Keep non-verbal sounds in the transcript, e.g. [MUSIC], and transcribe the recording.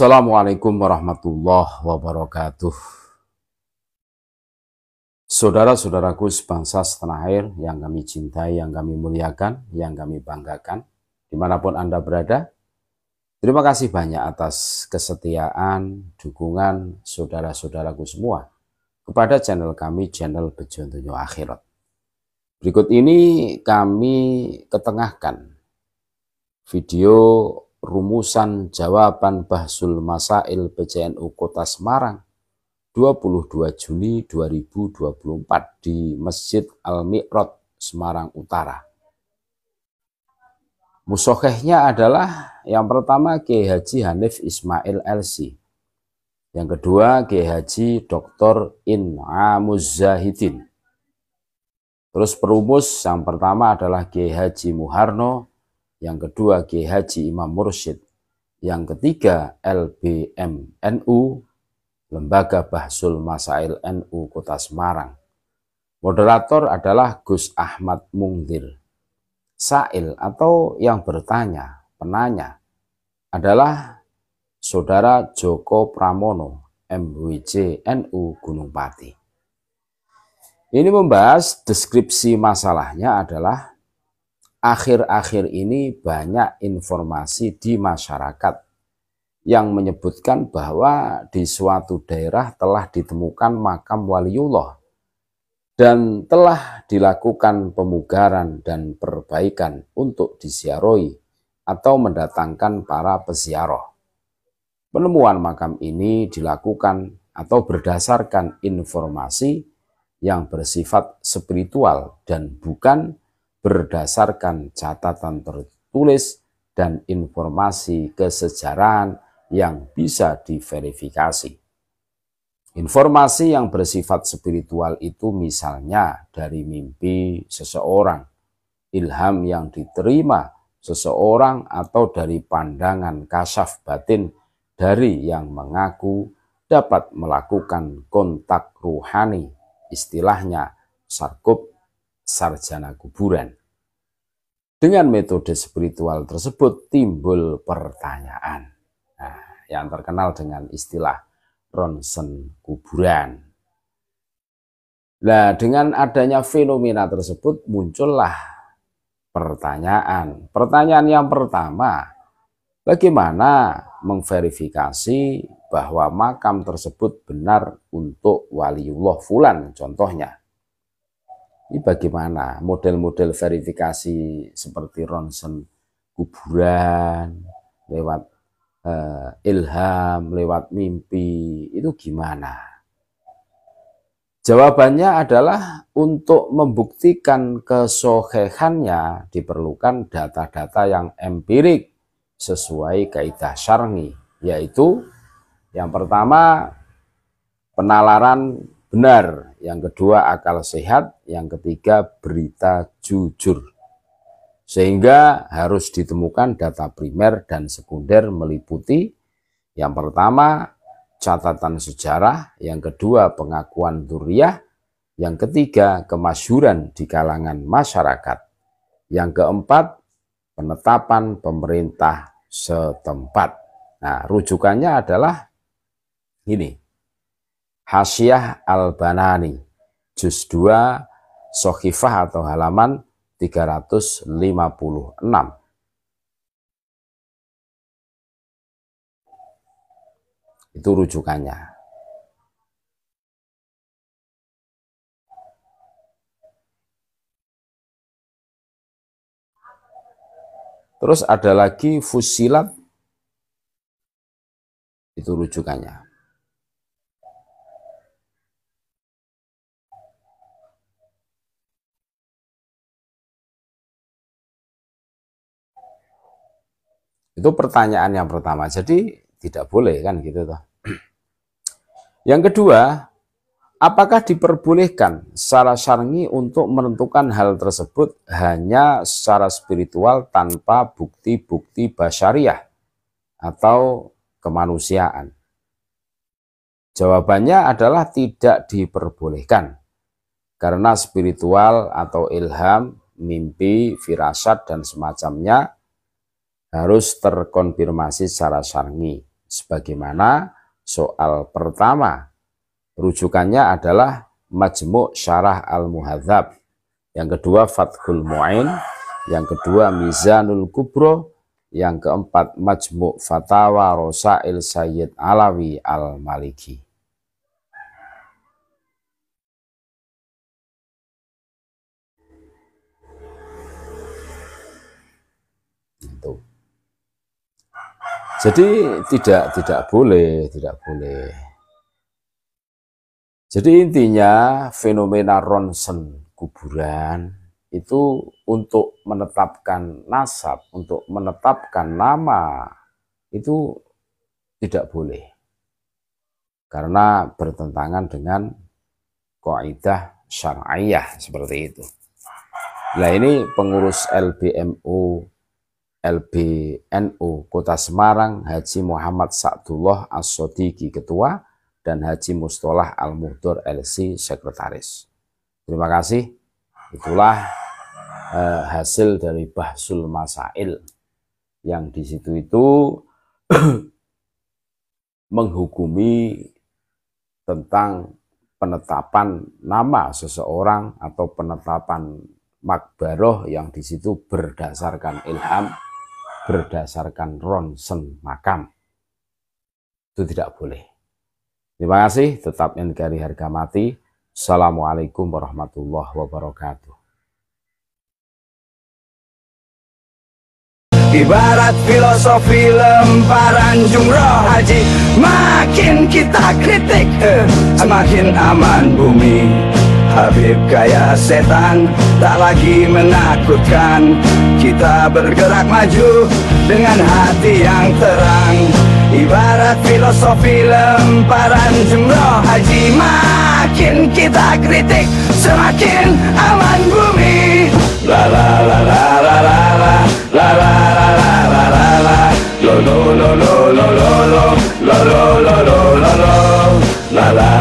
Assalamualaikum warahmatullahi wabarakatuh. Saudara-saudaraku sebangsa setanah air yang kami cintai, yang kami muliakan, yang kami banggakan, dimanapun Anda berada, terima kasih banyak atas kesetiaan, dukungan saudara-saudaraku semua kepada channel kami, channel Bejontunyo Akhirat. Berikut ini kami ketengahkan video rumusan jawaban Bahsul Masail PCNU Kota Semarang 22 Juni 2024 di Masjid Al-Mi'rod, Semarang Utara. Musokehnya adalah yang pertama Kiai Haji Hanif Ismail LC. Yang kedua Kiai Haji Dr. In'amuz Zahidin. Terus perumus yang pertama adalah Kiai Haji Muharno, yang kedua Kiai Haji Imam Mursyid, yang ketiga LBMNU Lembaga Bahsul Masail NU Kota Semarang. Moderator adalah Gus Ahmad Mungdir. Sail atau yang bertanya, penanya, adalah Saudara Joko Pramono, MWJ NU Gunung Pati. Ini membahas deskripsi masalahnya adalah akhir-akhir ini banyak informasi di masyarakat yang menyebutkan bahwa di suatu daerah telah ditemukan makam waliullah dan telah dilakukan pemugaran dan perbaikan untuk disiaroi atau mendatangkan para peziarah. Penemuan makam ini dilakukan atau berdasarkan informasi yang bersifat spiritual dan bukan berdasarkan catatan tertulis dan informasi kesejarahan yang bisa diverifikasi. Informasi yang bersifat spiritual itu misalnya dari mimpi seseorang, ilham yang diterima seseorang atau dari pandangan kasaf batin dari yang mengaku dapat melakukan kontak ruhani, istilahnya sarkup sarjana kuburan. Dengan metode spiritual tersebut timbul pertanyaan. Nah, yang terkenal dengan istilah ronsen kuburan. Nah, dengan adanya fenomena tersebut muncullah pertanyaan. Pertanyaan yang pertama, bagaimana mengverifikasi bahwa makam tersebut benar untuk waliullah fulan contohnya. Ini bagaimana model-model verifikasi seperti ronsen kuburan, lewat eh, ilham, lewat mimpi, itu gimana? Jawabannya adalah untuk membuktikan kesohehannya diperlukan data-data yang empirik sesuai kaidah syar'i, yaitu yang pertama penalaran benar, yang kedua akal sehat, yang ketiga berita jujur. Sehingga harus ditemukan data primer dan sekunder meliputi yang pertama catatan sejarah, yang kedua pengakuan duriah, yang ketiga kemasyuran di kalangan masyarakat, yang keempat penetapan pemerintah setempat. Nah, rujukannya adalah ini, Hasyiah Al-Banani, Juz 2, Sohifah atau halaman 356. Itu rujukannya. Terus ada lagi fusilat itu rujukannya. Itu pertanyaan yang pertama. Jadi tidak boleh kan gitu toh. [CLEARS THROAT] Yang kedua, apakah diperbolehkan secara syar'i untuk menentukan hal tersebut hanya secara spiritual tanpa bukti-bukti basyariah atau kemanusiaan? Jawabannya adalah tidak diperbolehkan. Karena spiritual atau ilham, mimpi, firasat, dan semacamnya harus terkonfirmasi secara syar'i. Sebagaimana soal pertama, rujukannya adalah majmu' syarah al-muhadzab. Yang kedua fathul mu'in, yang kedua mizanul kubro, yang keempat majmu' fatawa rosail sayyid alawi al-maliki. Jadi tidak tidak boleh, tidak boleh. Jadi intinya fenomena ronsen kuburan itu untuk menetapkan nasab, untuk menetapkan nama itu tidak boleh. Karena bertentangan dengan kaidah syariah seperti itu. Nah ini pengurus LBMU LBNU Kota Semarang Haji Muhammad Sa'dullah As-Sodiki Ketua dan Haji Mustolah Al-Muhdur LC Sekretaris. Terima kasih. Itulah eh, hasil dari Bahsul Masail yang di situ itu [CLEARS THROAT] menghukumi tentang penetapan nama seseorang atau penetapan makbaroh yang di situ berdasarkan ilham berdasarkan ronsen makam. Itu tidak boleh. Terima kasih, tetap mengingkari harga mati. Assalamualaikum warahmatullahi wabarakatuh. Ibarat filosofi lemparan jumroh haji Makin kita kritik, eh, semakin aman bumi Habib kaya setan tak lagi menakutkan Kita bergerak maju dengan hati yang terang Ibarat filosofi lemparan jemroh Jumroh Haji Makin kita kritik semakin aman bumi La la la la la la la la la la la la la la lo lo lo lo lo lo lo lo lo lo lo lo la la